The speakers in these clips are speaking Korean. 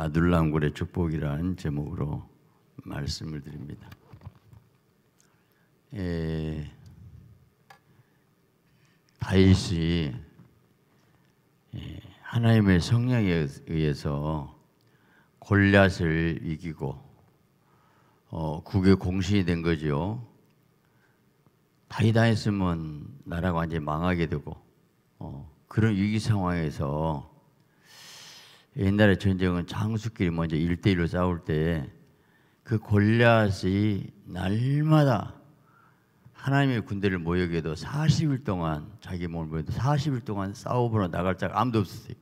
아둘랑굴의 축복이라는 제목으로 말씀을 드립니다. 에, 예. 다윗이 예, 하나님의 성령에 의해서 골앗을 이기고 어, 국의 공신이 된거지 다이다 했으면 나라가 완전히 망하게 되고 어, 그런 위기 상황에서 옛날에 전쟁은 장수끼리 먼저 일대일로 싸울 때 그 골리앗이 날마다 하나님의 군대를 모여게도 40일 동안 자기 몸을 모여도 40일 동안 싸우으로 나갈 자가 아무도 없었어요.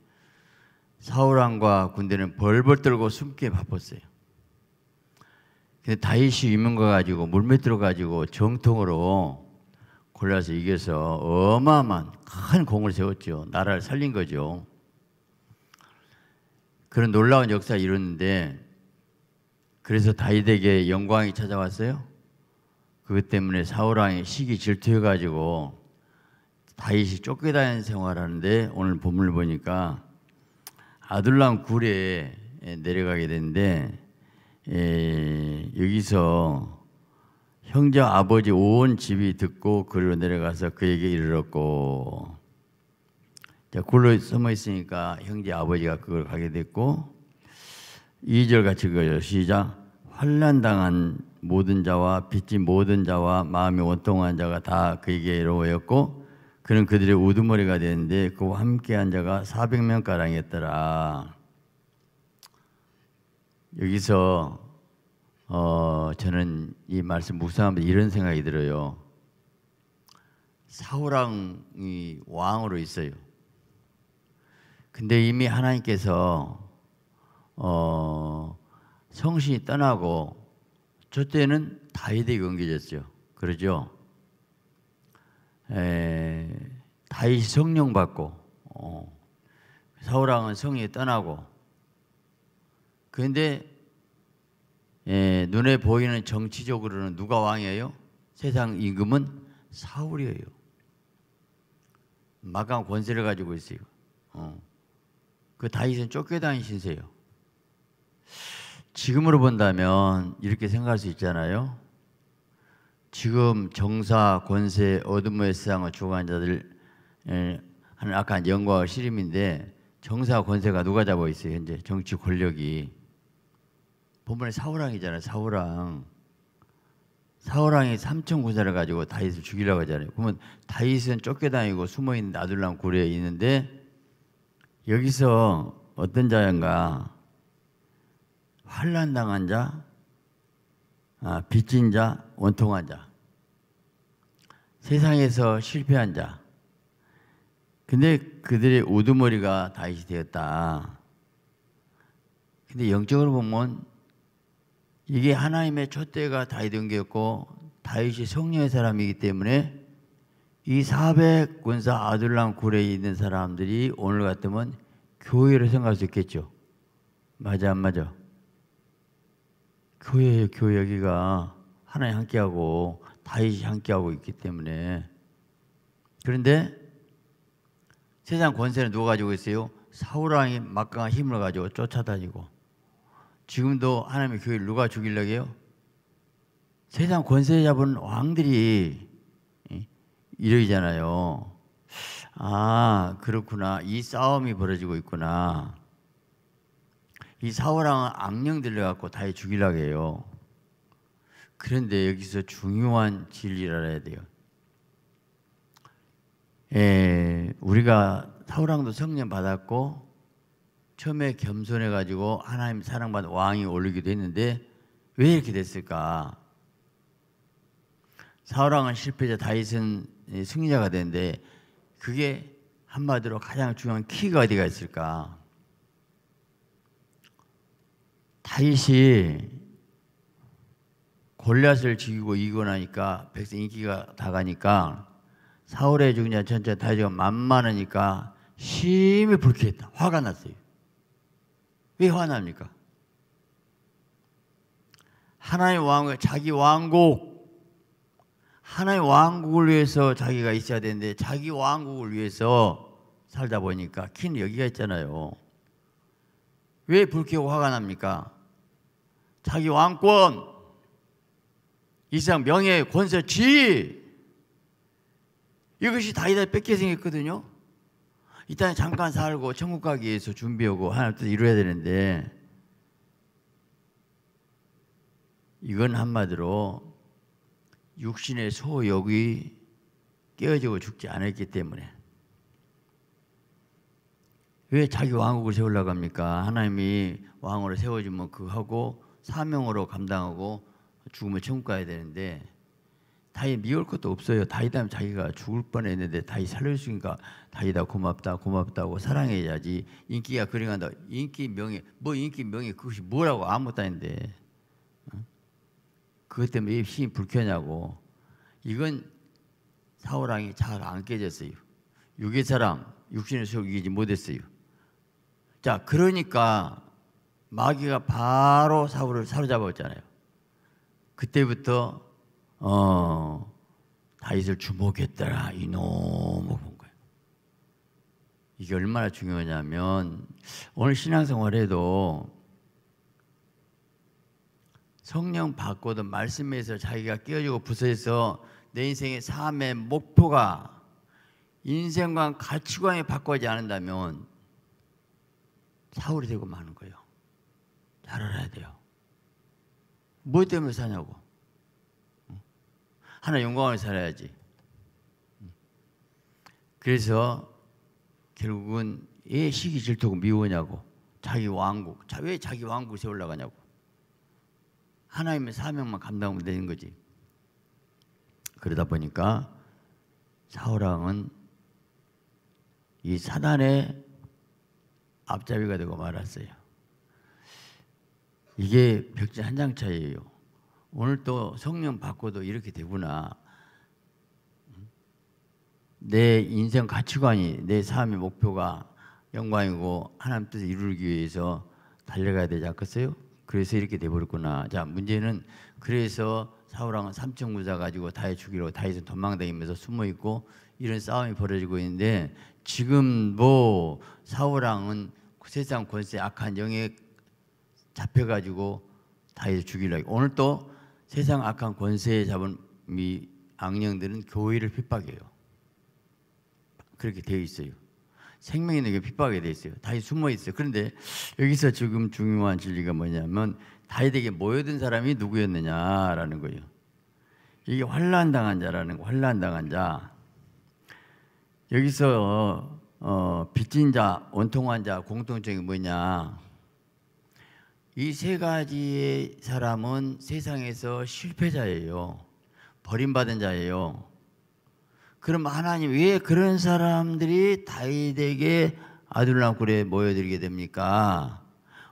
사울왕과 군대는 벌벌 떨고 숨기에 바빴어요. 근데 다윗이 유명가 가지고 물밑으로 가지고 정통으로 골라서 이겨서 어마어마한 큰 공을 세웠죠. 나라를 살린 거죠. 그런 놀라운 역사 가 이루는데 그래서 다윗에게 영광이 찾아왔어요. 그것 때문에 사울 왕이 시기 질투해 가지고 다윗이 쫓겨다니는 생활하는데 오늘 본문을 보니까 아둘람 굴에 내려가게 되는데 에, 예, 여기서 형제 아버지 온 집이 듣고 그리로 내려가서 그에게 이르렀고 자, 굴로 숨어 있으니까 형제 아버지가 그걸 가게 됐고 2절 같이 그거죠. 시작. 환란당한 모든 자와 빚진 모든 자와 마음이 원통한 자가 다 그에게로 이 오였고 그는 그들의 우두머리가 되는데 그와 함께한 자가 400명가량이었더라. 여기서 어, 저는 이 말씀 묵상하면서 이런 생각이 들어요. 사우랑이 왕으로 있어요. 근데 이미 하나님께서 어, 성신이 떠나고 저 때는 다윗에게 옮겨졌죠. 그러죠. 에, 다윗 성령 받고 어, 사울왕은 성이 떠나고 그런데 에, 예, 눈에 보이는 정치적으로는 누가 왕이에요? 세상 임금은 사울이에요. 막강 권세를 가지고 있어요. 어. 그 다윗은 쫓겨다니신세요. 지금으로 본다면 이렇게 생각할 수 있잖아요. 지금 정사 권세 어둠의 세상을 주관한 자들 예, 하는 악한 영과 시림인데 정사 권세가 누가 잡아 있어요 현재 정치 권력이 본문에 사우랑이잖아요 사우랑 사우랑이 삼천 군사를 가지고 다윗을 죽이려고 하잖아요 그러면 다윗은 쫓겨다니고 숨어있는 아둘람 고리에 있는데 여기서 어떤 자인가 환란 당한 자, 아, 빚진 자, 원통한 자, 세상에서 실패한 자. 근데 그들의 우두머리가 다윗이 되었다. 근데 영적으로 보면 이게 하나님의 첫대가 다윗 된 게였고 다윗이 성령의 사람이기 때문에 이400 군사 아둘람 굴에 있는 사람들이 오늘 같으면 교회를 생각할 수 있겠죠. 맞아 안 맞아? 교회 교회 여기가 하나님 함께하고 다윗이 함께하고 있기 때문에 그런데 세상 권세는 누가 가지고 있어요? 사울왕이 막강한 힘을 가지고 쫓아다니고 지금도 하나님의 교회를 누가 죽이려고 해요? 세상 권세 잡은 왕들이 이러잖아요. 아, 그렇구나. 이 싸움이 벌어지고 있구나. 이사우랑은 악령 들려갖고 다 죽이려고 해요. 그런데 여기서 중요한 진리를 알아야 돼요. 예, 우리가 사우랑도 성령 받았고 처음에 겸손해가지고 하나님 사랑받은 왕이 올리기도 했는데 왜 이렇게 됐을까? 사울왕은 실패자 다윗은 승리자가 되는데 그게 한마디로 가장 중요한 키가 어디가 있을까? 다윗이 골리앗을 죽이고 이기고 나니까 백성 인기가 다 가니까 사울의 죽냐 전체 다윗가 만만하니까 심히 불쾌했다. 화가 났어요. 왜 화납니까? 하나의 왕을 자기 왕국 하나의 왕국을 위해서 자기가 있어야 되는데 자기 왕국을 위해서 살다 보니까 키는 여기가 있잖아요. 왜 불쾌하고 화가 납니까? 자기 왕권, 이상 명예, 권세, 지 이것이 다이다 뺏겨 생겼거든요. 일단 잠깐 살고 천국 가기 위해서 준비하고 하나님 뜻 이루어야 되는데 이건 한마디로 육신의 소욕이 깨어지고 죽지 않았기 때문에 왜 자기 왕국을 세우려고 합니까? 하나님이 왕으로 세워주면 뭐 그하고 사명으로 감당하고 죽음을 채움 가야 되는데 다윗 미울 것도 없어요. 다윗하면 자기가 죽을 뻔했는데 다윗 살려주니까 다윗아 고맙다 고맙다고 사랑해야지 인기가 그래간다 인기 명예 뭐 인기 명예 그것이 뭐라고 아무것도 아닌데 그것 때문에 힘이 불쾌냐고. 이건 사우랑이잘 안 깨졌어요. 육의 사람, 육신의 수를 이기지 못했어요. 자, 그러니까 마귀가 바로 사우를 사로잡았잖아요. 그때부터 어, 다윗을 주목했더라 이놈을 본요 이게 얼마나 중요하냐면 오늘 신앙생활에도 성령 받고도 말씀에서 자기가 깨어지고 부서져서 내 인생의 삶의 목표가 인생관 가치관이 바꿔지 않는다면 사울이 되고 마는 거예요. 잘 알아야 돼요. 뭐 때문에 사냐고. 하나 영광을 살아야지. 그래서 결국은 왜 시기 질투고 미워냐고 자기 왕국 왜 자기 왕국 세우려고 하냐고 하나님의 사명만 감당하면 되는 거지. 그러다 보니까 사울왕은 이 사단의 앞잡이가 되고 말았어요. 이게 벽지 한 장차이에요 오늘 또 성령 바꿔도 이렇게 되구나. 내 인생 가치관이 내 삶의 목표가 영광이고 하나님 뜻을 이루기 위해서 달려가야 되지 않겠어요? 그래서 이렇게 돼버렸구나. 자 문제는 그래서 사울왕은 삼천구자 가지고 다윗 죽이려 다윗은 도망다니면서 숨어 있고 이런 싸움이 벌어지고 있는데 지금 뭐 사울왕은 그 세상 권세 악한 영에 잡혀가지고 다윗을 죽이려 오늘 또 세상 악한 권세에 잡은 미 악령들은 교회를 핍박해요. 그렇게 되어 있어요. 생명이 내게 핍박이 돼 있어요. 다윗 숨어 있어요. 그런데 여기서 지금 중요한 진리가 뭐냐면 다윗에게 모여든 사람이 누구였느냐라는 거예요. 이게 환란 당한 자라는 거, 환란 당한 자. 여기서 어, 빚진 자, 원통한 자 공통점이 뭐냐? 이 세 가지의 사람은 세상에서 실패자예요. 버림받은 자예요. 그럼 하나님 왜 그런 사람들이 다윗에게 아둘람굴에 모여들게 됩니까?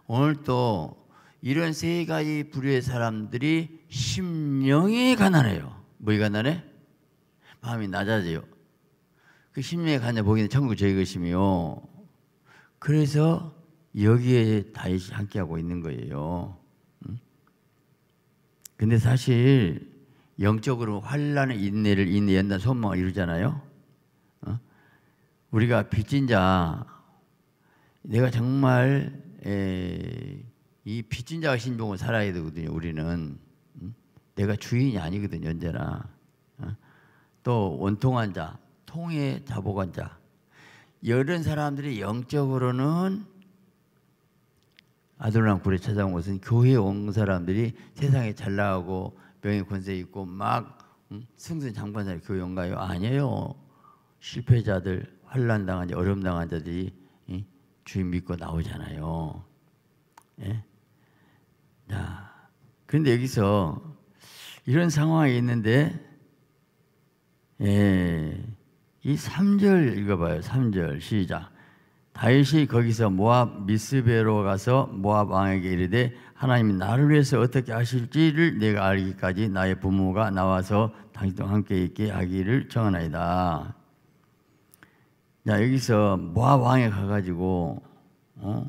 오늘 또 이런 세 가지 부류의 사람들이 심령이 가난해요. 뭐이 가난해? 마음이 낮아져요. 그 심령이 가난해 보기는 천국 저희 것이며 그래서 여기에 다윗이 함께하고 있는 거예요. 근데 사실 영적으로 환란의 인내를 인내한다 소망을 이루잖아요. 어? 우리가 빚진 자, 내가 정말 에, 이 빚진 자가 신봉을 살아야 되거든요. 우리는 응? 음? 내가 주인이 아니거든요. 언제나 어? 또 원통한 자, 통해 자복한 자, 이런 사람들이 영적으로는 아들랑 굴에 찾아온 것은 교회 온 사람들이 세상에 잘 나가고 병의 권세 있고 막 음? 승승장구한 교회인가요? 아니에요. 실패자들, 환란 당한 자, 어려움 당한 자들이 예? 주님 믿고 나오잖아요. 예? 자, 그런데 여기서 이런 상황이 있는데 예, 이 3절 읽어봐요. 3절 시작. 다윗이 거기서 모압 미스베로 가서 모압 왕에게 이르되 하나님 이 나를 위해서 어떻게 하실지를 내가 알기까지 나의 부모가 나와서 당신과 함께 있게 하기를 청하나이다. 자 여기서 모압 왕에 가가지고 어?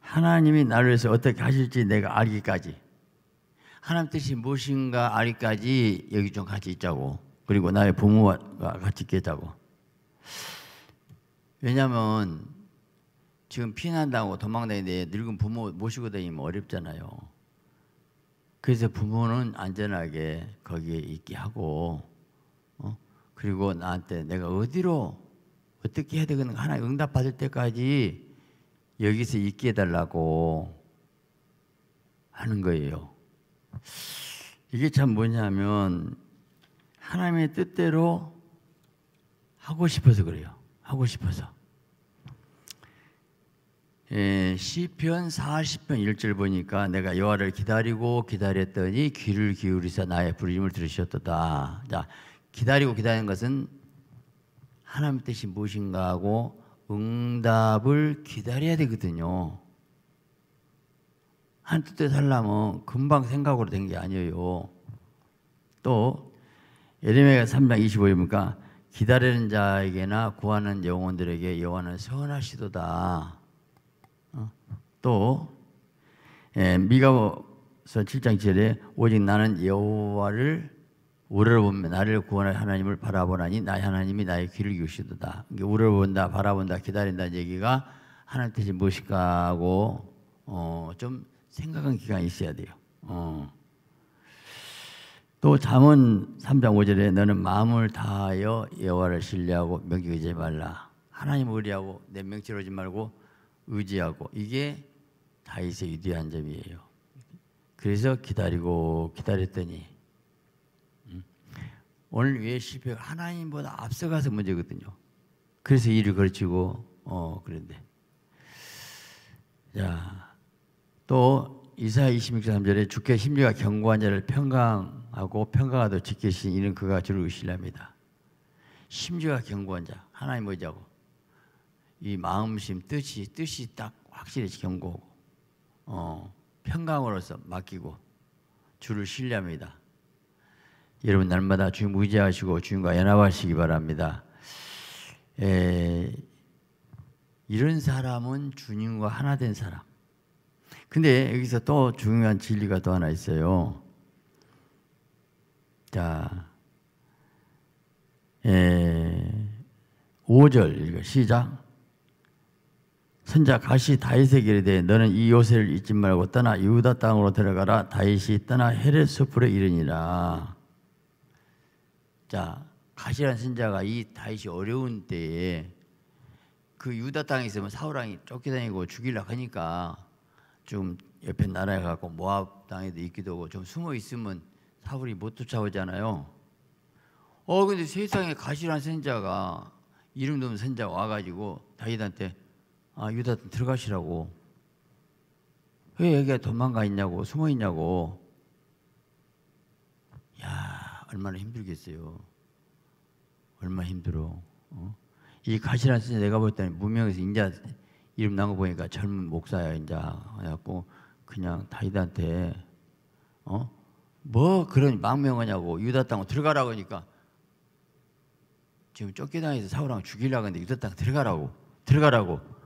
하나님이 나를 위해서 어떻게 하실지 내가 알기까지 하나님 뜻이 무엇인가 알기까지 여기 좀 같이 있자고 그리고 나의 부모가 같이 있겠다고 왜냐하면 지금 피난다고 도망다니는데 늙은 부모 모시고 다니면 어렵잖아요. 그래서 부모는 안전하게 거기에 있게 하고 어? 그리고 나한테 내가 어디로 어떻게 해야 되겠는가 하나 응답 받을 때까지 여기서 있게 해달라고 하는 거예요. 이게 참 뭐냐면 하나님의 뜻대로 하고 싶어서 그래요. 하고 싶어서. 예, 시편 40편 1절 보니까 내가 여호와를 기다리고 기다렸더니 귀를 기울이사 나의 부르심을 들으셨도다. 자, 기다리고 기다리는 것은 하나님 뜻이 무엇인가 하고 응답을 기다려야 되거든요. 한뜻대 살라면 금방 생각으로 된 게 아니에요. 또 예레미야 3장 25절입니까? 기다리는 자에게나 구하는 영혼들에게 여호와는 선하시도다. 또 예, 미가서 7장 7절에 오직 나는 여호와를 우러러보며 나를 구원할 하나님을 바라보나니 나의 하나님이 나의 귀를 기울시도다. 우러본다 바라본다, 기다린다 얘기가 하나님 뜻이 무엇일까 하고 어, 좀 생각한 기간이 있어야 돼요. 어. 또 잠언 3장 5절에 너는 마음을 다하여 여호와를 신뢰하고 명기 의지 말라. 하나님 의뢰하고 내 명치로 지 말고 의지하고 이게 다윗의 위대한 점이에요. 그래서 기다리고 기다렸더니 음, 오늘 위에 실패 하나님보다 앞서가서 문제거든요. 그래서 일을 걸치고 어 그런데 자또 이사 26장 3절에 주께 심리가 경고한 자를 평강하고 평강하도 지키신 이는 그가 주를 의실합니다 심지가 경고한 자 하나님 뭐자고 이 마음심 뜻이 뜻이 딱 확실히 경고 어, 평강으로서 맡기고 주를 신뢰합니다. 여러분 날마다 주님 의지하시고 주님과 연합하시기 바랍니다. 에, 이런 사람은 주님과 하나 된 사람. 근데 여기서 또 중요한 진리가 또 하나 있어요. 자, 에, 5절 시작. 선자 가시 다윗의 길에 대 너는 이 요새를 잊지 말고 떠나 유다 땅으로 들어가라 다윗이 떠나 헤렛 숲으로 이르니라. 자 가시란 선자가 이 다윗이 어려운 때에 그 유다 땅에 있으면 사우랑이 쫓겨다니고 죽이려 하니까 좀 옆에 나라에 가고 모압 땅에도 있기도 하고 좀 숨어 있으면 사울이 못 쫓아오잖아요. 어 근데 세상에 가시란 선자가 이름도 없는 선자가 와가지고 다윗한테 아, 유다 들어가시라고. 왜 여기가 도망가 있냐고, 숨어 있냐고. 야, 얼마나 힘들겠어요. 얼마나 힘들어. 어? 이 가시라는 쓰 내가 볼 때는 무명에서 인자 이름 나거 보니까 젊은 목사야, 인자. 해갖고 그냥 다윗한테, 어? 뭐 그런 망명하냐고, 유다 땅으 들어가라고 하니까 그러니까. 지금 쫓겨다니서 사우랑 죽이려고 하는데 유다 땅 들어가라고, 들어가라고.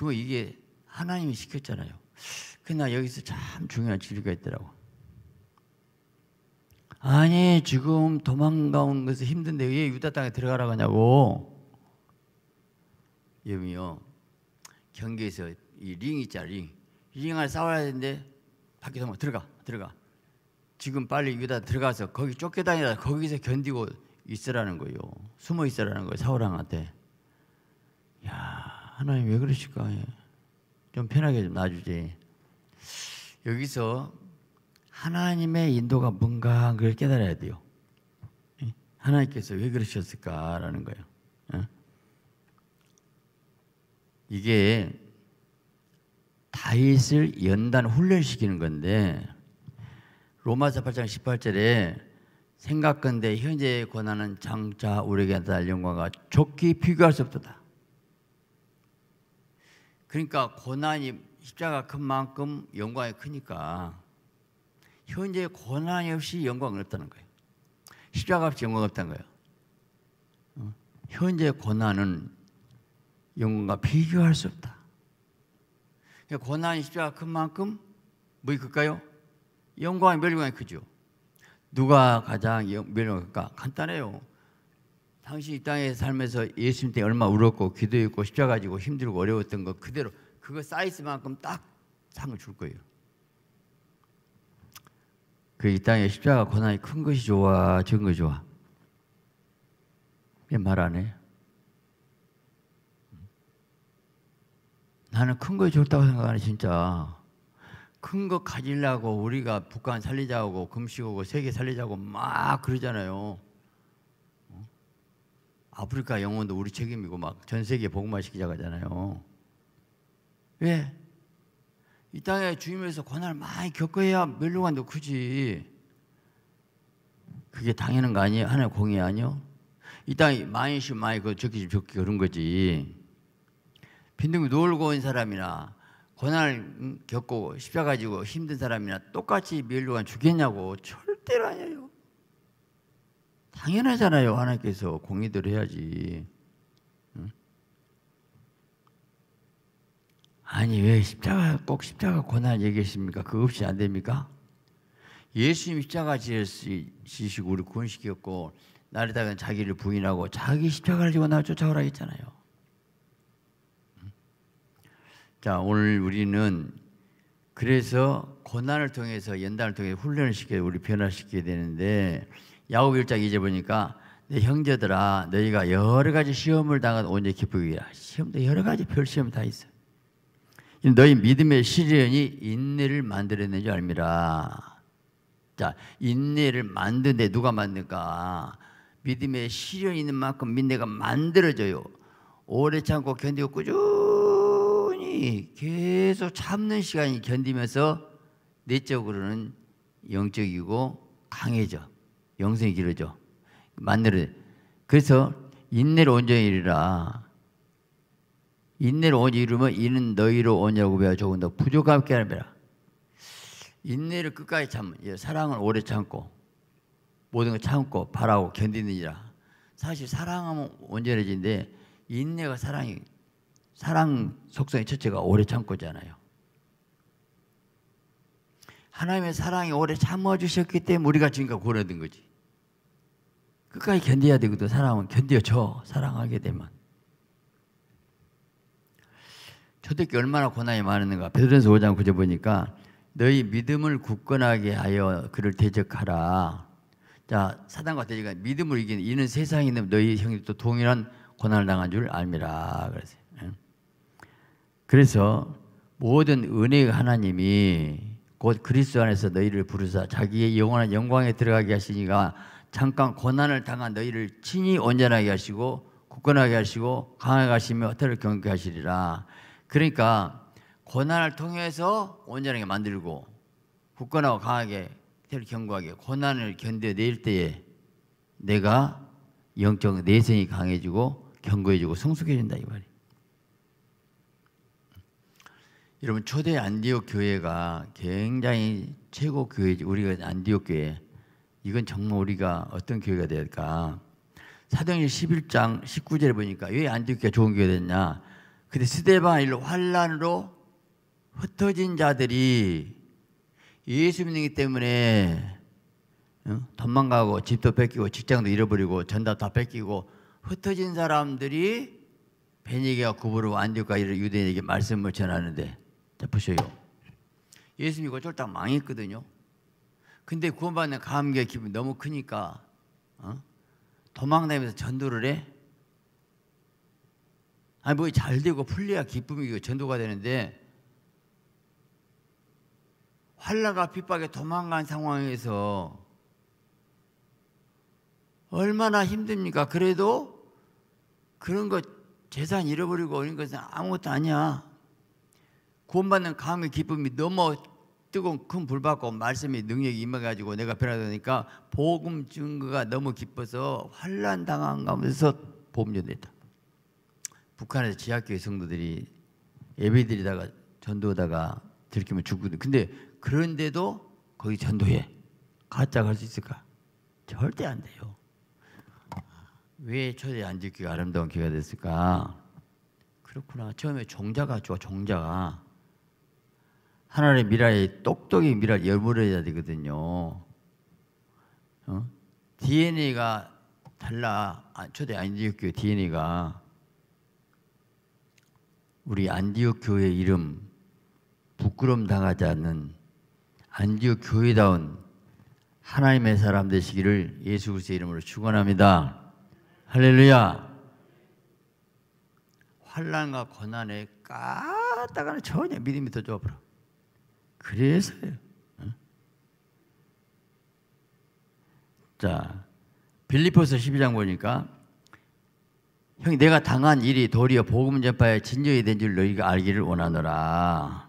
그거 이게 하나님이 시켰잖아요. 그러나 여기서 참 중요한 진리가 있더라고. 아니 지금 도망가온 것이 힘든데 왜 유다 땅에 들어가라 하냐고. 여미요 경계에서 이링있잖 링. 링을 싸워야 되는데 밖에 도망 들어가 들어가. 지금 빨리 유다 들어가서 거기 쫓겨다니다 거기서 견디고 있으라는 거요. 숨어 있으라는 거요 사울왕한테. 야 하나님 왜 그러실까? 예. 좀 편하게 좀 놔주지. 여기서 하나님의 인도가 뭔가 그걸 깨달아야 돼요. 예? 하나님께서 왜 그러셨을까라는 거예요. 예? 이게 다윗을 연단 훈련시키는 건데 로마서 8장 18절에 생각건대 현재의 권한은 장차 우리에게 달린 영광과 좋기 비교할 수없다 그러니까 고난이 십자가 큰 만큼 영광이 크니까 현재 고난이 없이 영광을얻다는 거예요. 십자가 없이 영광 없다는 거예요. 어? 현재 고난은 영광과 비교할 수 없다. 그러니까 고난이 십자가 큰 만큼 뭐이 클까요? 영광이 멸광이 크죠. 누가 가장 멸광이 클까? 간단해요. 당신 이 땅에 살면서 예수님 때 얼마 울었고 기도했고 십자가 지고 힘들고 어려웠던 거 그대로 그거 사이즈만큼 딱 상을 줄 거예요. 그 이 땅에 십자가 고난이 큰 것이 좋아 적은 것이 좋아. 왜 말 안 해? 나는 큰 것이 좋다고 생각하네 진짜. 큰 거 가지려고 우리가 북한 살리자고 금식하고 세계 살리자고 막 그러잖아요. 아프리카 영혼도 우리 책임이고 막 전 세계 복음화 시키자고 하잖아요. 왜? 이 땅에 주임에서 고난을 많이 겪어야 멸류관도 크지. 그게 당연한 거 아니에요? 하나의 공의 아니요? 이 땅이 많이씩 많이 그 적기 적기 그런 거지. 빈둥이 놀고 온 사람이나 고난을 음, 겪고 십자가 지고 힘든 사람이나 똑같이 멸류관 주겠냐고 절대로 아니에요. 당연하잖아요. 하나님께서 공의대로 해야지. 아니 왜 십자가 꼭 십자가 고난 얘기했습니까? 그거 없이 안 됩니까? 예수님 십자가 지시고 우리 구원시켰고 나리다가 자기를 부인하고 자기 십자가를 지고 나 쫓아오라 했잖아요. 자 오늘 우리는 그래서 고난을 통해서 연단을 통해 훈련을 시켜 우리 변화시켜야 되는데 야곱 1장 2절 보니까 내 형제들아 너희가 여러 가지 시험을 당한 온전히 기쁘기라. 시험도 여러 가지 별 시험 다 있어. 너희 믿음의 시련이 인내를 만들어낸 줄 알미라. 자, 인내를 만드는데 누가 만들까? 믿음의 시련이 있는 만큼 민내가 만들어져요. 오래 참고 견디고 꾸준히 계속 참는 시간이 견디면서 내적으로는 영적이고 강해져. 영생이길어져 만내를 그래서 인내로 온전히 이르라. 인내로 온전히 이르면 이는 너희로 오냐고 배워 조금 더 부족하게 하라. 인내를 끝까지 참 예, 사랑을 오래 참고 모든 걸 참고 바라고 견디느니라. 사실 사랑하면 온전해진데 인내가 사랑이 사랑 속성의 첫째가 오래 참고잖아요. 하나님의 사랑이 오래 참아주셨기 때문에 우리가 지금까지 구원된 거지. 끝까지 견뎌야 되거든. 사람은 견뎌져. 사랑하게 되면. 초대교 얼마나 고난이 많았는가. 베드로전서 5장 9절 보니까 너희 믿음을 굳건하게 하여 그를 대적하라. 자 사단과 대적하 믿음을 이기는 이는 세상에 있는 너희 형님도 동일한 고난을 당한 줄 알미라. 그랬어 그래서 모든 은혜의 하나님이 곧 그리스도 안에서 너희를 부르사 자기의 영원한 영광에 들어가게 하시니가 잠깐 고난을 당한 너희를 친히 온전하게 하시고 굳건하게 하시고 강하게 하시며 허태를 경계 하시리라. 그러니까 고난을 통해서 온전하게 만들고 굳건하고 강하게 허태를 경고하게 고난을 견뎌낼 때에 내가 영적 내성이 강해지고 견고해지고 성숙해진다 이 말이. 에요 여러분 초대 안디옥 교회가 굉장히 최고 교회지 우리가 안디옥 교회 이건 정말 우리가 어떤 교회가 될까? 사도행전 11장 19절에 보니까 왜 안디옥교가 좋은 교회가 됐냐? 근데 스데반 일로 환란으로 흩어진 자들이 예수 믿기 때문에 어? 돈 가고 집도 뺏기고 직장도 잃어버리고 전다 다 뺏기고 흩어진 사람들이 베니게와 구부르고 안디옥과 유대인에게 말씀을 전하는데 보셔요. 예수 믿고 쫄딱 망했거든요. 근데 구원받는 감격의 기분이 너무 크니까 어? 도망다니면서 전도를 해? 아니 뭐 잘 되고 풀려야 기쁨이고 그 전도가 되는데 환란과 핍박에 도망간 상황에서 얼마나 힘듭니까? 그래도 그런 것 재산 잃어버리고 오는 것은 아무것도 아니야. 구원받는 감의 기쁨이 너무 뜨거운 큰불 받고 말씀이 능력이 임해가지고 내가 변화되니까 복음 증거가 너무 기뻐서 환란 당한 가면서 봄험료다 북한에서 지하교회 성도들이 예배드리다가 전도하다가 들키면 죽거든. 근데 그런데도 거기 전도해. 가짜 갈수 있을까? 절대 안 돼요. 왜 초대 안지교가 아름다운 교회가 됐을까? 그렇구나. 처음에 종자가 좋아, 종자가. 하나님의 미라에 똑똑히 미라를 열물해야 되거든요. 어? DNA가 달라 아, 초대 안디옥 교회 DNA가 우리 안디옥 교회 이름 부끄럼 당하지 않는 안디옥 교회다운 하나님의 사람 되시기를 예수 그리스도 이름으로 축원합니다. 할렐루야. 환란과 고난에 까딱하는 전혀 믿음이 더 좁아라. 그래서요. 어? 자, 빌리포스 12장 보니까 형 내가 당한 일이 도리어 복음 전파에 진정이 된줄 너희가 알기를 원하노라.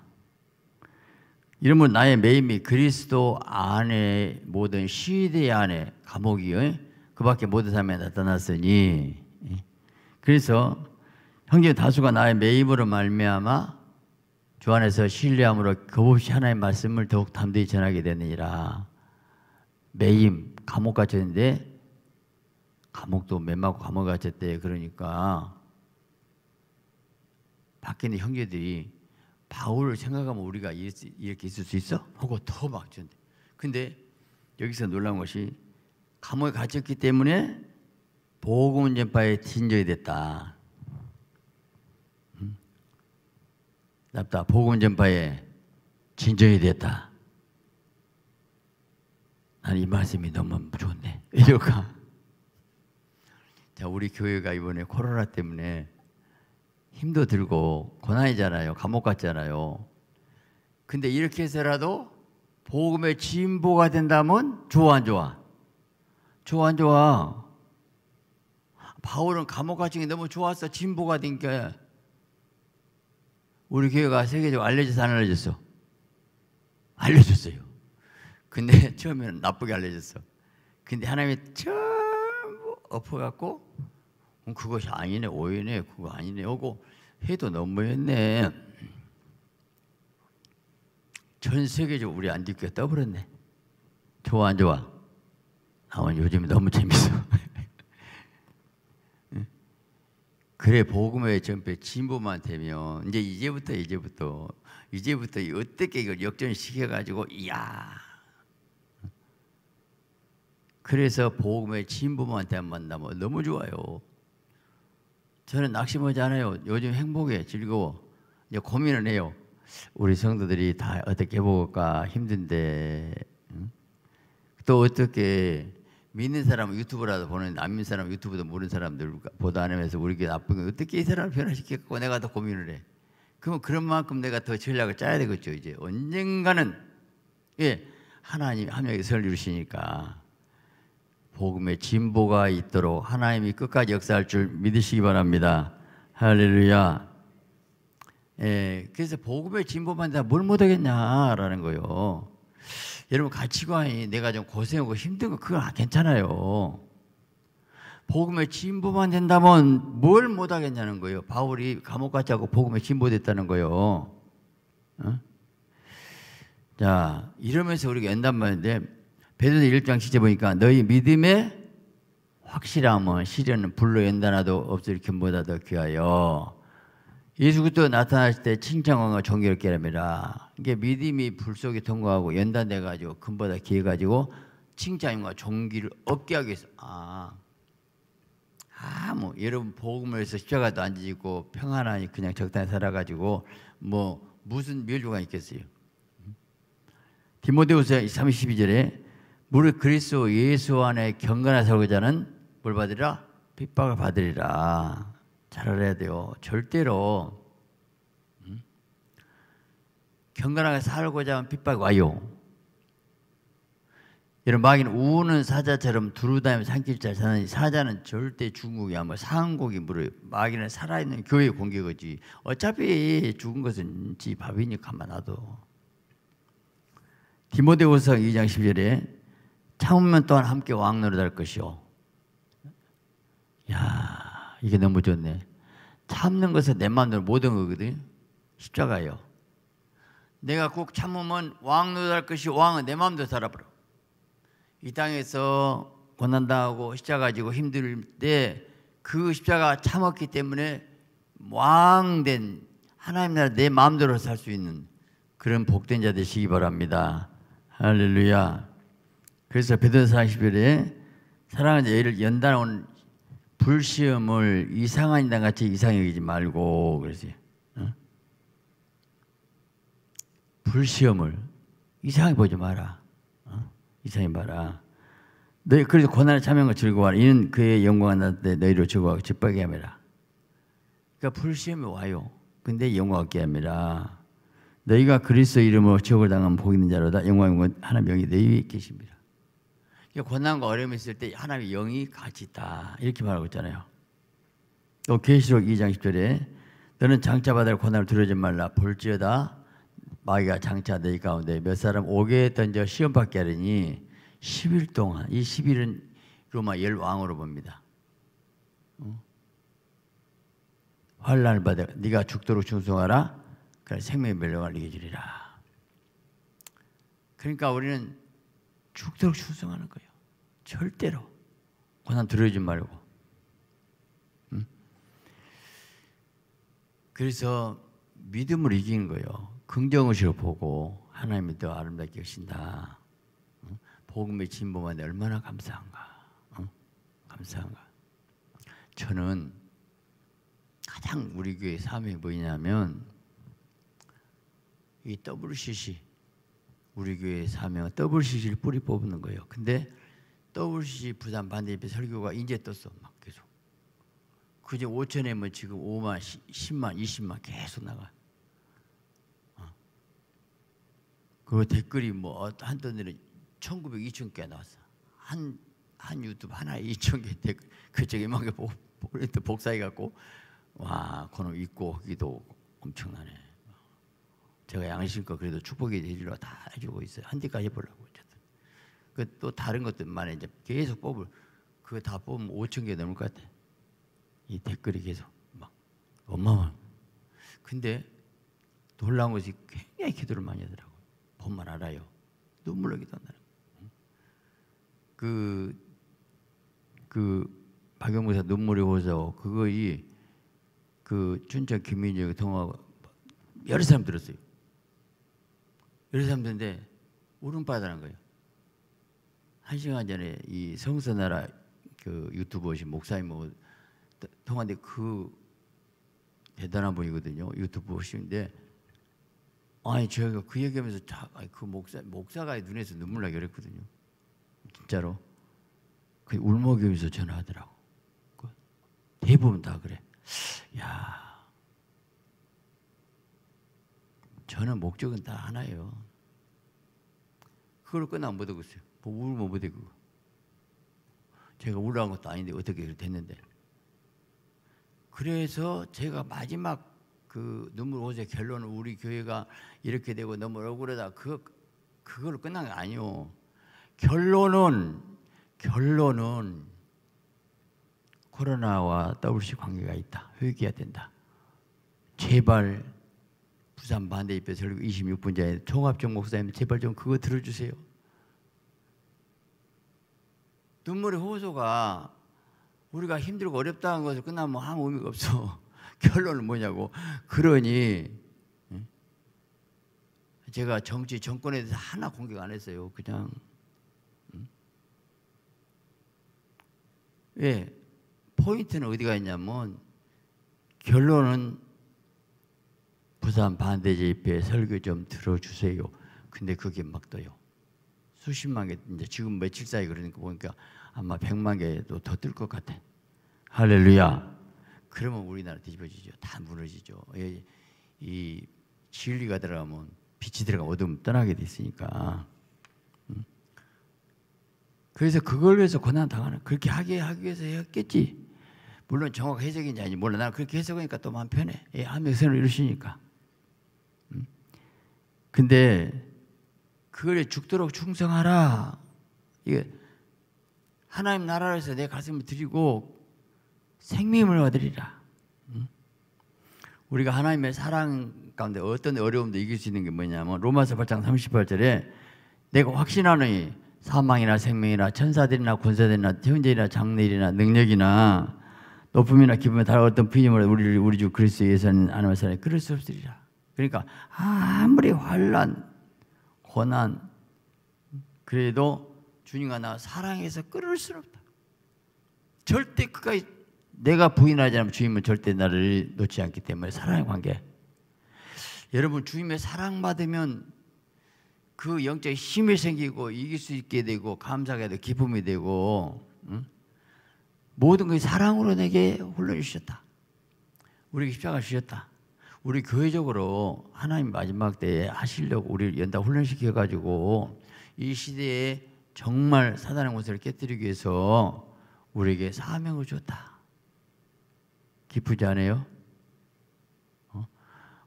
이러면 나의 매임이 그리스도 안에 모든 시대 안에 감옥이요. 그밖에 모든 사람에 나타났으니. 그래서 형제 다수가 나의 매임으로 말미암아 주 안에서 신뢰함으로 겁없이 하나님의 말씀을 더욱 담대히 전하게 되느니라. 매임 감옥 갇혔는데 감옥도 맨맞고 감옥 갇혔대 그러니까 밖에 있는 형제들이 바울을 생각하면 우리가 이렇게 있을 수 있어? 하고 더 막준대. 근데 여기서 놀란 것이 감옥에 갇혔기 때문에 복음 전파에 진정이 됐다. 납다 복음 전파에 진정이 됐다. 난 이 말씀이 너무 좋네. 이럴까? 자, 우리 교회가 이번에 코로나 때문에 힘도 들고 고난이잖아요. 감옥 갔잖아요. 근데 이렇게 해서라도 복음의 진보가 된다면 좋아 안 좋아? 좋아 안 좋아? 바울은 감옥 가힌게 너무 좋았어. 진보가 된 게. 우리 교회가 세계적으로 알려져서 안 알려졌어? 알려줬어요. 근데 처음에는 나쁘게 알려졌어. 근데 하나님이 전부 엎어갖고 음, 그것이 아니네 오해네 그거 아니네 하고 해도 너무했네. 전 세계적으로 우리 안디교 떠버렸네. 좋아 안 좋아? 아, 요즘 너무 재밌어. 그래 복음의 전배 진보만 되면 이제 이제부터 이제부터 이제부터 어떻게 이걸 역전시켜 가지고 이야 그래서 복음의 진보만 되면 만나면 너무 좋아요. 저는 낙심하지 않아요. 요즘 행복해 즐거워. 이제 고민을 해요. 우리 성도들이 다 어떻게 해볼까 힘든데 또 어떻게 믿는 사람은 유튜브라도 보는데 안 믿는 사람은 유튜브도 모르는 사람들보다 안 하면서 우리에게 나쁜 거 어떻게 이 사람을 변화시킬고 내가 더 고민을 해. 그러면 그런 만큼 내가 더 전략을 짜야 되겠죠. 이제 언젠가는 예 하나님 함양의 선을 이루시니까 복음의 진보가 있도록 하나님이 끝까지 역사할 줄 믿으시기 바랍니다. 할렐루야. 예, 그래서 복음의 진보만 다 뭘 못하겠냐라는 거요. 여러분 가치관이 내가 좀 고생하고 힘든 거 그건 아, 괜찮아요. 복음에 진보만 된다면 뭘 못하겠냐는 거예요. 바울이 감옥 같이 하고 복음에 진보됐다는 거예요. 어? 자 이러면서 우리가 연단 말인데 베드로 1장 시제 보니까 너희 믿음의 확실함은 시련은 불로 연단하도 없을 견보다 더 귀하여 예수 그리 나타났을 때칭찬과 정결롭게 하라. 이게 믿음이 불 속에 통과하고 연단돼 가지고 금보다 기해 가지고 칭찬과 종기를 얻게 하기 위 아, 아, 뭐 여러분 복음을 해서 십자가도 안 지고 평안하니 그냥 적당히 살아가지고 뭐 무슨 멸류가 있겠어요? 디모데후서 32절에 무릇 그리스도 예수 안에 경건한 살고자는 뭘 받으리라? 핍박을 받으리라. 잘 알아야 돼요. 절대로 음? 경건하게 살고자 하면 핍박 와요. 여러 마귀는 우는 사자처럼 두루다니며 산길잘 사는 사자는 절대 중국이 아마 상국이 물어요. 마귀는 살아있는 교회 공격이지. 어차피 죽은 것은 지 밥이니까 만놔도 디모데후서 2장 10절에 참으면 또한 함께 왕노릇할 것이요. 야 이게 너무 좋네. 참는 것은 내 마음대로 모든 거거든. 십자가요. 내가 꼭 참으면 왕 노릇할 것이 왕은 내 마음대로 살아버려. 이 땅에서 고난당하고 십자가 지고 힘들 때 그 십자가 참았기 때문에 왕 된 하나님 나라 내 마음대로 살 수 있는 그런 복된 자 되시기 바랍니다. 할렐루야. 그래서 베드로사십일에 사랑하는 여인을 연단온 불시험을 이상한 인간 같이 이상해지 말고 그러지. 어? 불시험을 이상하 보지 마라. 어? 이상해 봐라. 너희 그래서 고난을 참여한 것 즐거워하라. 이는 그의 영광한데 너희로 즐거워하고 짓밟게 하라 그러니까 불시험이 와요. 근데 영광 얻게 합니다. 너희가 그리스도 이름으로 지옥을 당한 복 있는 자로다. 영광은 하나님 이 너희에 계십니다. 고난과 어려움이 있을 때 하나님의 영이 같이 있다 이렇게 말하고 있잖아요. 또 계시록 2장 10절에 너는 장차 받을 고난을 두려워지 말라 볼지어다 마귀가 장차 너희 가운데 몇 사람 오게 던져 시험 받게 하리니 10일 동안 이 10일은 로마 열 왕으로 봅니다. 어? 환란을 받아 네가 죽도록 충성하라 그래 생명의 멸망을 이겨주리라. 그러니까 우리는 죽도록 충성하는 거예요. 절대로. 고난 두려워지 말고. 그래서 믿음을 이기 거예요. 긍정의식으 보고 하나님이 더 아름답게 하신다. 복음의 진보만 얼마나 감사한가. 감사한가. 저는 가장 우리 교회 사명이 뭐냐면 이 WCC 우리 교회의 사명은 WCC를 뿌리 뽑는 거예요. 근데 WCC 부산 반대입회 설교가 이제 떴어. 막 계속. 그제 5천에 뭐 지금 5만, 10만, 20만 계속 나가. 어. 그 댓글이 뭐 한때는 1900, 2000개 나왔어. 한, 한 유튜브 하나에 2000개 댓글. 그쪽에 막 복사해 갖고 와, 그놈 있고 기도 엄청나네. 제가 양심껏 그래도 축복의 진리로 다 가지고 있어요. 한 뒤까지 보려고 어쨌든. 그또 다른 것들만 이제 계속 뽑을 그거 다 뽑으면 5천 개 넘을 것 같아. 이 댓글이 계속 막어마어 근데 놀라운 것이 굉장히 기도를 많이 하더라고. 본만 알아요. 눈물로 기도한다는 그, 그, 박영무사 눈물이 오서 그거 이, 그, 춘천 김민정 통화 여러 사람 들었어요. 열삼도인데 울음바다는 거예요. 한 시간 전에 이 성서나라 그 유튜브 오신 목사님하고 뭐 통화인데 그 대단한 분이거든요. 유튜브 오시는데 아니 제가 그 얘기하면서 다, 그 목사 목사가 눈에서 눈물 나게 그랬거든요. 진짜로 그 울먹이면서 전화하더라고. 그 대부분 다 그래. 야 저는 목적은 다 하나예요. 그걸 끝나면 뭐 못 되겠어요. 뭐 울면 못 되고. 제가 울라한 것도 아닌데 어떻게 됐는데. 그래서 제가 마지막 그 눈물 오세 결론은 우리 교회가 이렇게 되고 너무 억울하다. 그 그걸 끝난 게 아니요. 결론은 결론은 코로나와 WC 관계가 있다. 회개해야 된다. 제발 부산 반대입에 결국 26분자에 종합정 목사님 제발 좀 그거 들어주세요. 눈물의 호소가 우리가 힘들고 어렵다는 것을 끝나면 아무 의미가 없어. 결론은 뭐냐고. 그러니 예? 제가 정치 정권에 대해서 하나 공격 안 했어요. 그냥 왜 음? 예. 포인트는 어디가 있냐면 결론은 부산 반대제입회 설교 좀 들어주세요. 근데 그게 막 떠요. 수십만 개 이제 지금 며칠 사이 그러니까 보니까 아마 백만 개도 더 뜰 것 같아. 할렐루야. 그러면 우리나라 뒤집어지죠. 다 무너지죠. 예, 이, 진리가 들어가면 빛이 들어가 어둠 떠나게 돼 있으니까. 음. 그래서 그걸 위해서 고난 당하는 그렇게 하게 하기 위해서 했겠지. 물론 정확 해석인지 아니 몰라. 나는 그렇게 해석하니까 또 마음 편해. 예, 한 명선을 이루시니까. 근데 그걸 죽도록 충성하라. 이게 하나님 나라에서 내 가슴을 드리고 생명을 얻으리라. 우리가 하나님의 사랑 가운데 어떤 어려움도 이길 수 있는 게 뭐냐면 로마서 8장 38절에 내가 확신하노니 사망이나 생명이나 천사들이나 군사들이나 현재이나 장래이나 능력이나 높음이나 기쁨에 달할 어떤 부임을 우리 우리 주그리스도예수님의사랑 그럴 수 없으리라. 그러니까 아무리 환란, 고난 그래도 주님과 나 사랑해서 끊을 수는 없다. 절대 그까지 내가 부인하지 않으면 주님은 절대 나를 놓지 않기 때문에 사랑의 관계. 여러분 주님의 사랑 받으면 그 영적 힘이 생기고 이길 수 있게 되고 감사하게 되고 기쁨이 되고 응? 모든 것이 사랑으로 내게 흘러주셨다. 우리에게 십자가 주셨다. 우리 교회적으로 하나님 마지막 때에 하시려고 우리 를 연다 훈련시켜 가지고 이 시대에 정말 사단의 권세를 깨뜨리기 위해서 우리에게 사명을 줬다. 기쁘지 않아요? 어?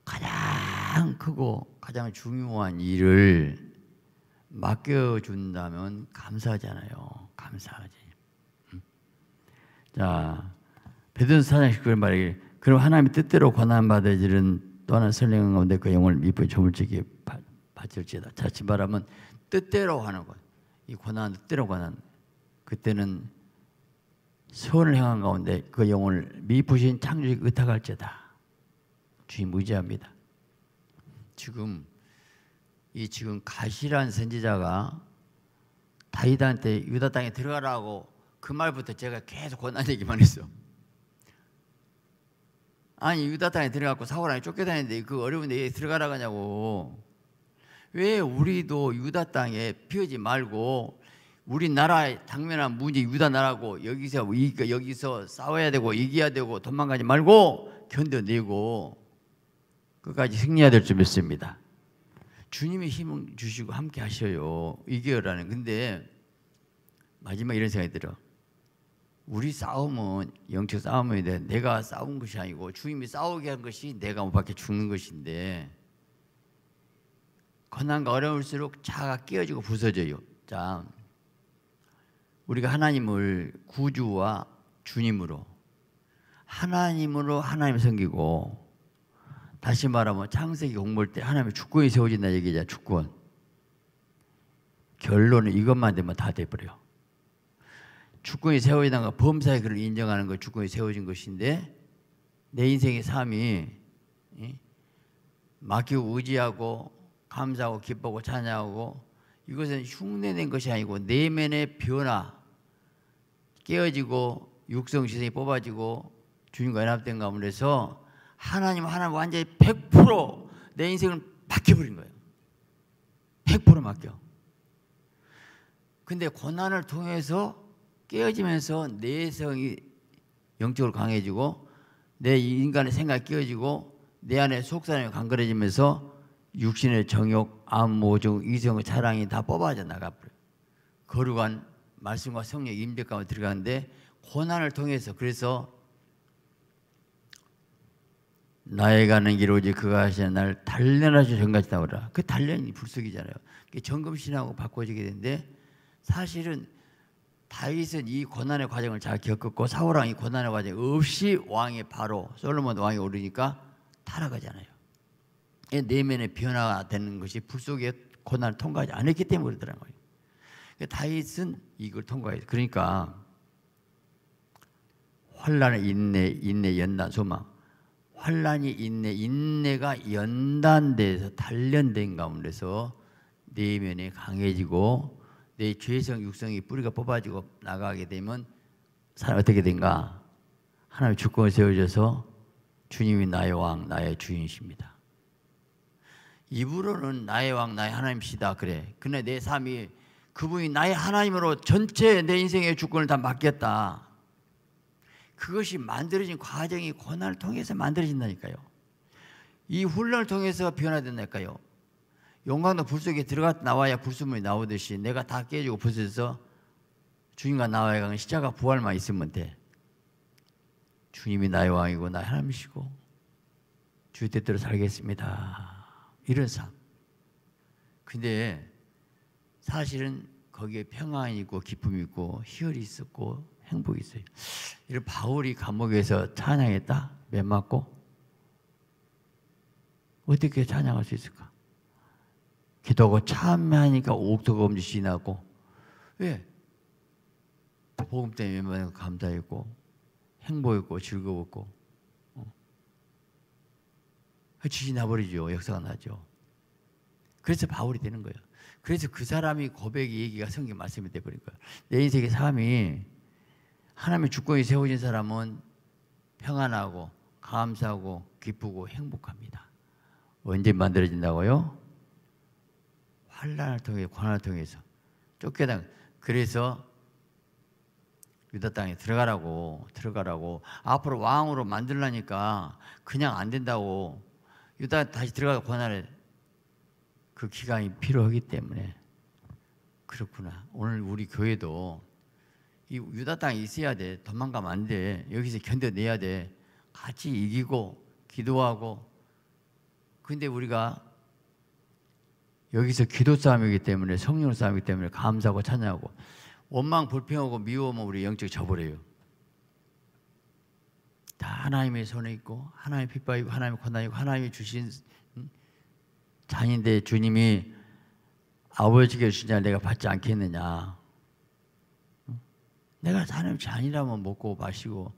가장 크고 가장 중요한 일을 맡겨준다면 감사하잖아요. 감사하지. 음. 자, 베드로서 장 19절 말에 그리고 하나님의 뜻대로 고난받을 일은 또한 설령 가운데 그 영혼을 미쁘 조물지게 바칠지다. 자칫 말하면 뜻대로 하는 것. 이 고난, 뜻대로 고난. 그때는 소원을 향한 가운데 그 영혼을 미쁘신 창조직 의탁할지다. 주님 의지합니다. 지금 이 지금 가시란 선지자가 다이한테 유다 땅에 들어가라고 그 말부터 제가 계속 권한 얘기만 했어요. 아니 유다 땅에 들어가고 사울 안에 쫓겨다니는데 그 어려운 데얘 들어가라고 하냐고 왜 우리도 유다 땅에 피우지 말고 우리나라의 당면한 문제 유다 나라고 여기서 여기서 싸워야 되고 이겨야 되고 도망가지 말고 견뎌내고 끝까지 승리해야 될 줄 믿습니다. 주님의 힘을 주시고 함께 하셔요. 이겨라는 근데 마지막 이런 생각이 들어. 우리 싸움은 영적 싸움에 대해 내가 싸운 것이 아니고 주님이 싸우게 한 것이 내가 못 밖에 죽는 것인데 고난과 어려울수록 차가 깨어지고 부서져요. 자, 우리가 하나님을 구주와 주님으로 하나님으로 하나님 섬기고 다시 말하면 창세기 공부할 때 하나님의 주권이 세워진다 얘기잖 주권. 결론은 이것만 되면 다 돼버려. 주권이 세워진 것, 범사의 그를 인정하는 것, 주권이 세워진 것인데 내 인생의 삶이 맡기고 의지하고 감사하고 기뻐하고 찬양하고 이것은 흉내낸 것이 아니고 내면의 변화 깨어지고 육성 시선이 뽑아지고 주님과 연합된 가운데서 하나님 하나님 완전히 100%내 인생을 맡겨버린 거예요. 100% 맡겨. 근데 고난을 통해서 깨어지면서 내성이 영적으로 강해지고 내 인간의 생각이 깨어지고 내 안에 속사람이 강건해지면서 육신의 정욕, 암, 모종, 이성의 자랑이 다 뽑아져 나가버려요. 거룩한 말씀과 성령 임재 가운 들어가는데 고난을 통해서 그래서 나의 가는 길 오직 그가 하시는 날 단련하시는 정같 나오라. 그 단련이 불속이잖아요. 정금신하고 바꿔지게 되는데 사실은 다윗은 이 고난의 과정을 잘 겪었고 사울 왕이 고난의 과정 없이 왕이 바로 솔로몬 왕이 오르니까 타락하잖아요. 내면의 변화가 되는 것이 불 속에 고난을 통과하지 않았기 때문에 그러더라는 거예요. 그러니까 다윗은 이걸 통과해서 그러니까 환란의 인내, 인내 연단 소망. 환란이 인내, 인내가 연단돼서 단련된 가운데서 내면이 강해지고 내 죄성 육성이 뿌리가 뽑아지고 나가게 되면 사람이 어떻게 된가? 하나님의 주권을 세워줘서 주님이 나의 왕, 나의 주인이십니다. 입으로는 나의 왕, 나의 하나님시다 그래. 근데 내 삶이 그분이 나의 하나님으로 전체 내 인생의 주권을 다 맡겼다. 그것이 만들어진 과정이 고난을 통해서 만들어진다니까요. 이 훈련을 통해서 변화된다니까요. 용광도불 속에 들어갔다 나와야 불순물이 나오듯이 내가 다 깨지고 부서져서 주님과 나와야관는 시자가 부활만 있으면 돼. 주님이 나의 왕이고 나의 하나님이시고 주의 뜻대로 살겠습니다. 이런 삶. 근데 사실은 거기에 평안이 있고 기쁨이 있고 희열이 있었고 행복이 있어요. 이를 바울이 감옥에서 찬양했다? 맨 맞고? 어떻게 찬양할 수 있을까? 기도하고 참하니까 옥토검지이 나고 왜? 예. 복음 때문에 감사했고 행복했고 즐거웠고 어. 지이 나버리죠. 역사가 나죠. 그래서 바울이 되는 거예요. 그래서 그 사람이 고백의 얘기가 성경 말씀이 돼버린 거예요. 내 인생의 삶이 하나님의 주권이 세워진 사람은 평안하고 감사하고 기쁘고 행복합니다. 언제 만들어진다고요? 환란을 통해 고난을 통해서 쫓겨나 그래서 유다 땅에 들어가라고 들어가라고 앞으로 왕으로 만들라니까 그냥 안 된다고 유다 다시 들어가 고난을 그 기간이 필요하기 때문에 그렇구나 오늘 우리 교회도 이 유다 땅에 있어야 돼 도망가면 안 돼 여기서 견뎌내야 돼 같이 이기고 기도하고 근데 우리가 여기서 기도 싸움이기 때문에 성령 싸움이기 때문에 감사하고 찬양하고 원망 불평하고 미워하면 우리 영적 저버려요. 다 하나님의 손에 있고 하나님의 핍박이고 하나님의 고난이고 하나님이 주신 장인데 음, 주님이 아버지께 주신 자 내가 받지 않겠느냐. 음? 내가 하나님 잔이라면 먹고 마시고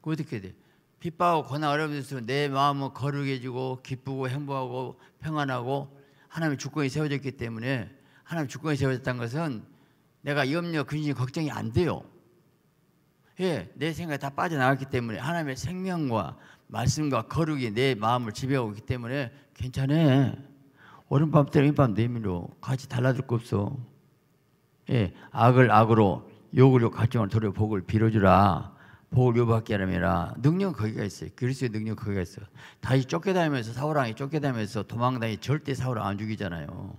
그 어떻게 돼? 핍박하고 고난 어려움이 있으면 내 마음은 거룩해지고 기쁘고 행복하고 평안하고 하나님의 주권이 세워졌기 때문에 하나님의 주권이 세워졌다는 것은 내가 염려, 근심, 그 걱정이 안 돼요. 예, 내 생각이 다 빠져나갔기 때문에 하나님의 생명과 말씀과 거룩이 내 마음을 지배하고 있기 때문에 괜찮아. 오른밤 때 왼밤 내밀어. 같이 달라질 거 없어. 예, 악을 악으로 욕을 욕, 갈증을 돌려 복을 빌어주라. 보류밖에 아니라 능력 거기가 있어요. 그리스의 능력 거기가 있어요. 다시 쫓겨다니면서 사울왕이 쫓겨다니면서 도망다니 절대 사울 안 죽이잖아요.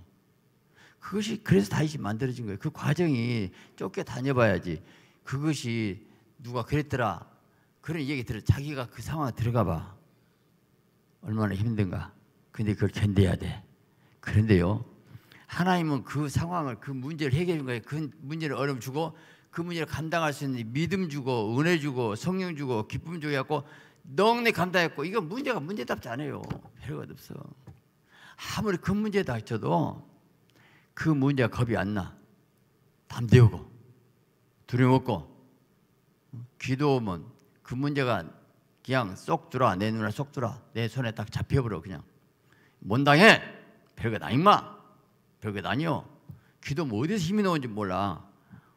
그것이 그래서 다시 만들어진 거예요. 그 과정이 쫓겨다녀봐야지 그것이 누가 그랬더라 그런 얘기 들어 자기가 그 상황에 들어가 봐 얼마나 힘든가 근데 그걸 견뎌야 돼 그런데요 하나님은 그 상황을 그 문제를 해결한 거예요 그 문제를 어려 주고 그 문제를 감당할 수 있는 믿음 주고 은혜 주고 성령 주고 기쁨 주고 해갖고 넉넉히 감당했고 이거 문제가 문제답지 않아요. 별것 없어. 아무리 큰 문제 닥쳐도 그 문제가 겁이 안 나. 담대우고 두려먹고 귀도 오면 그 문제가 그냥 쏙 들어와 내 눈에 쏙 들어와 내 손에 딱 잡혀버려 그냥 뭔 당해 별것 아니마 별것 아니요 귀도뭐 어디서 힘이 나오는지 몰라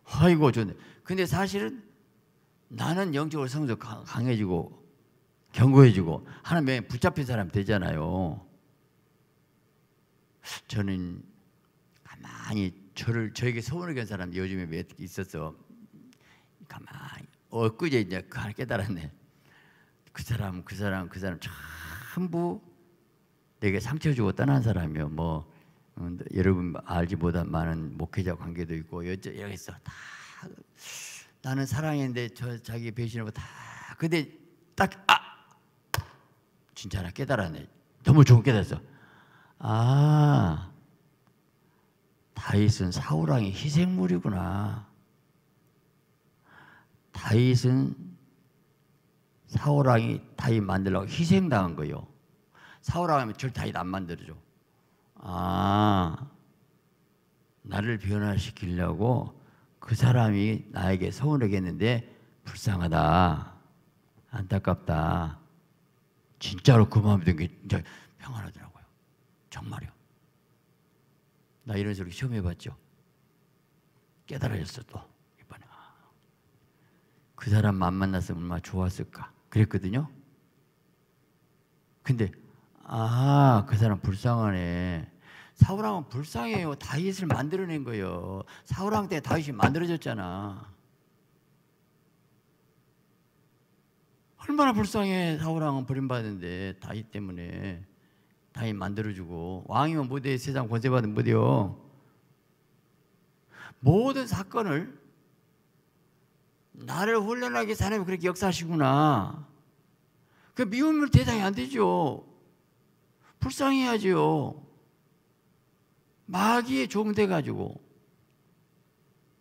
아이고 좋네. 근데 사실은 나는 영적으로 성적 강해지고 견고해지고 하나님에 붙잡힌 사람 되잖아요. 저는 가만히 저를 저에게 소원을 건사람 요즘에 몇있어 가만히 엊그제 이제 그하 깨달았네. 그 사람 그 사람 그 사람 전부 내게 상처 주고 떠난 사람이요. 뭐 어, 여러분 알지 보다 많은 목회자 관계도 있고 여기 있어 다 나는 사랑했는데 저 자기 배신하고 다 근데 딱 아 진짜 나 깨달았네 너무 좋은 깨달았어 아 다윗은 사우랑의 희생물이구나 다윗은 사우랑이 다윗 만들라고 희생당한 거요 사우랑이면절 다윗 안 만들어줘 아, 나를 변화시키려고 그 사람이 나에게 서운하겠는데 불쌍하다. 안타깝다. 진짜로 그 마음이 든게 진짜 평안하더라고요. 정말요. 나 이런 소리 시험 해봤죠. 깨달아졌어 또 이번에 아, 그 사람 만 만났으면 얼마나 좋았을까 그랬거든요. 근데 아, 그 사람 불쌍하네. 사울왕은 불쌍해요. 다윗을 만들어낸 거예요. 사울왕 때 다윗이 만들어졌잖아. 얼마나 불쌍해 사울왕은 버림받은데 다윗 때문에 다윗 만들어주고 왕이면 무대에 세상 권세받은 무대요. 모든 사건을 나를 훈련하게 사람이 그렇게 역사하시구나. 그 미움을 대상이 안 되죠. 불쌍해야죠 마귀에 종돼 가지고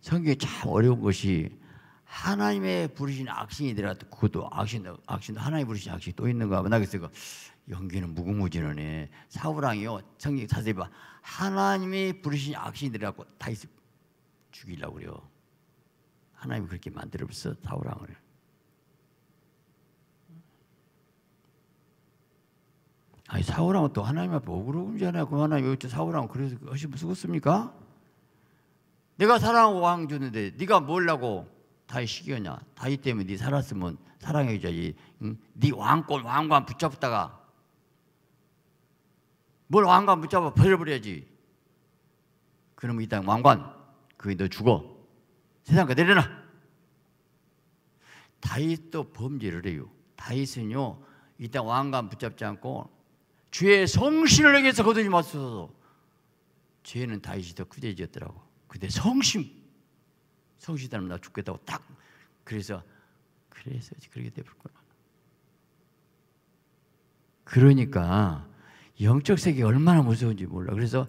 성경이 참 어려운 것이 하나님의 부르신 악신이더라도 그것도 악신 악신도 하나님 부르신 악신이 또 있는가 봐. 나 그래서 연기는 무궁무진하네. 사우랑이요. 성경 자세히 봐. 하나님의 부르신 악신이더라고 다 죽이려고 그래요. 하나님이 그렇게 만들어 버렸어 사우랑을. 아니 사오라면 또 하나님 앞에 오그러군잖아요. 그럼 하나님 여기 사오라면 그래서 하시면 그 쓰겠습니까? 내가 사랑하고 왕 주는데 네가 뭘라고 다이 시기였냐? 다이 때문에 네 살았으면 사랑해주자지. 응? 네 왕권 왕관 붙잡다가 뭘 왕관 붙잡아 버려버려야지. 그럼 이땅 왕관 그게 너 죽어. 세상과 내려놔. 다윗도 범죄를 해요. 다윗은요 이 땅 왕관 붙잡지 않고 주의 성신을 내게서 거두지 마소서. 죄는 다윗이 더 크게 지었더라고. 근데 성신, 성신이라면 나 죽겠다고 딱. 그래서, 그래서 그렇게 돼버구나 그러니까 영적 세계 얼마나 무서운지 몰라. 그래서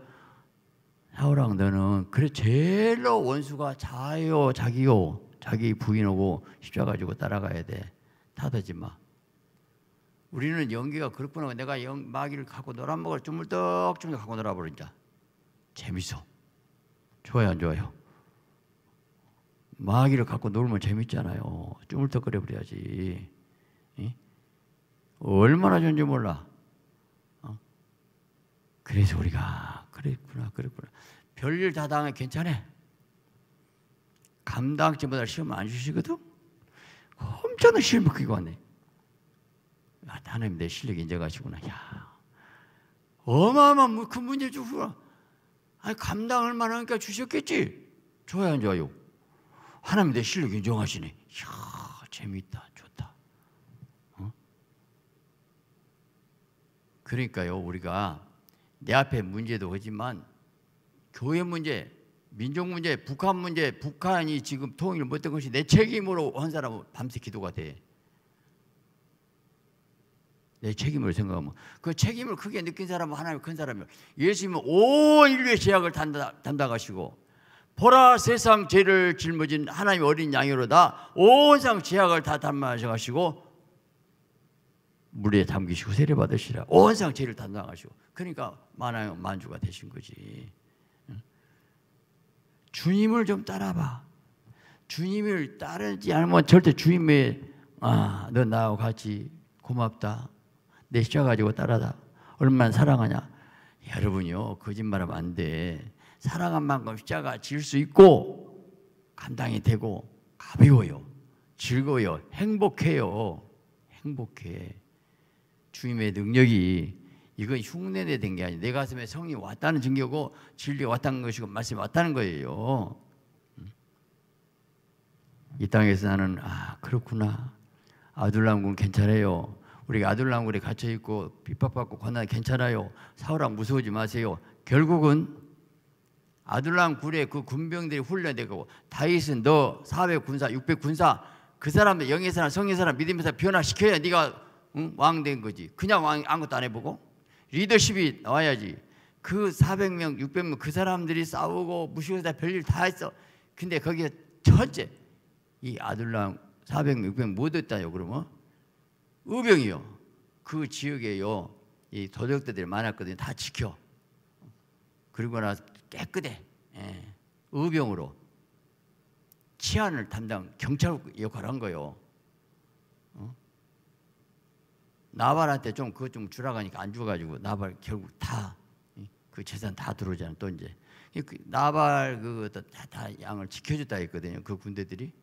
사우랑 너는 그래 제일로 원수가 자요 자기요 자기 부인하고 십자 가지고 따라가야 돼. 타들지 마. 우리는 연기가 그렇구나. 내가 영, 마귀를 갖고 놀아먹을 주물떡주물떡 갖고 놀아버린다. 재밌어. 좋아요, 안 좋아요? 마귀를 갖고 놀면 재밌잖아요. 주물떡그려 버려야지. 예? 얼마나 좋은지 몰라. 어? 그래서 우리가 그랬구나, 그랬구나. 별일 다 당해 괜찮아. 감당치 못할 시험 안 주시거든. 엄청난 시험을 크고 왔네. 아, 하나님 내 실력 인정하시구나. 야, 어마어마한 큰 문제 주구나. 아니, 감당할 만하니까 주셨겠지. 줘야 안 줘요. 하나님 내 실력 인정하시네. 야 재밌다. 좋다. 어? 그러니까요, 우리가 내 앞에 문제도 하지만 교회 문제, 민족 문제, 북한 문제, 북한이 지금 통일 못한 것이 내 책임으로 한 사람은 밤새 기도가 돼. 내 책임을 생각하면 그 책임을 크게 느낀 사람은 하나님큰 사람이에요. 예수님은 온 인류의 죄악을 담당, 하시고 보라 세상 죄를 짊어진 하나님의 어린 양이로다 온 세상 죄악을 다 담당하시고 물에 담기시고 세례 받으시라 온 세상 죄를 담당하시고 그러니까 만왕 만주가 되신 거지. 주님을 좀 따라봐. 주님을 따르지 않으면 절대 주님의 아 너 나와 같이 고맙다. 내쫓아가지고 따라다. 얼마나 사랑하냐. 여러분요, 거짓말하면 안 돼. 사랑한 만큼 십자가 질 수 있고, 감당이 되고, 가벼워요. 즐거워요. 행복해요. 행복해. 주님의 능력이 이건 흉내내된 게 아니에요. 내 가슴에 성이 왔다는 증거고 진리가 왔다는 것이고 말씀이 왔다는 거예요. 이 땅에서 나는 아 그렇구나. 아둘람군 괜찮아요. 우리 아들랑 우리 갇혀 있고 핍박받고 고난 괜찮아요. 사울랑 무서우지 마세요. 결국은 아들랑굴에 그 군병들이 훈련되고 다윗은 너 사회 군사 육백 군사 그 사람들 영의 사람 성의 사람 믿음의 사람 변화시켜야 네가 응? 왕된 거지. 그냥 왕 아무것도 안 해보고 리더십이 나와야지. 그 400명, 600명 그 사람들이 싸우고 무시해서 별일 다 했어. 근데 거기에 첫째 이 아들랑 400명, 600명 못 했다요. 그러면 의병이요. 그 지역에요. 이 도적대들이 많았거든요. 다 지켜. 그리고 나서 깨끗해. 예. 의병으로 치안을 담당 경찰 역할을 한 거예요. 어? 나발한테 좀 그것 좀줄어 가니까 안줘가지고 나발 결국 다 그 재산 다들어오잖아또 이제 그 나발 그다 다 양을 지켜줬다 했거든요. 그 군대들이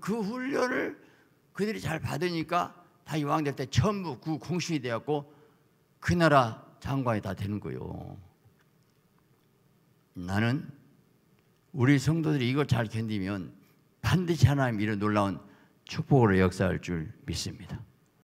그 훈련을 그들이 잘 받으니까 다 이왕 될 때 전부 구 공신이 되었고 그 나라 장관이 다 되는 거요. 나는 우리 성도들이 이걸 잘 견디면 반드시 하나님 이런 놀라운 축복으로 역사할 줄 믿습니다.